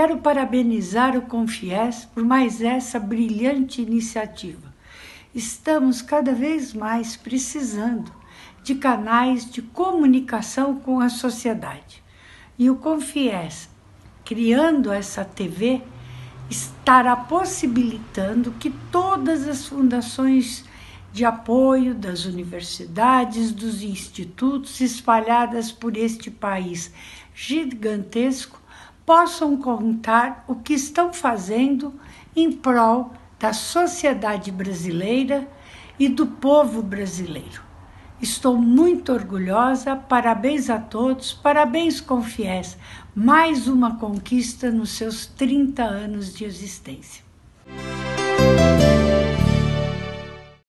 Quero parabenizar o Confies por mais essa brilhante iniciativa. Estamos cada vez mais precisando de canais de comunicação com a sociedade. E o Confies, criando essa TV, estará possibilitando que todas as fundações de apoio das universidades, dos institutos espalhadas por este país gigantesco possam contar o que estão fazendo em prol da sociedade brasileira e do povo brasileiro. Estou muito orgulhosa, parabéns a todos, parabéns, Confies, mais uma conquista nos seus 30 anos de existência.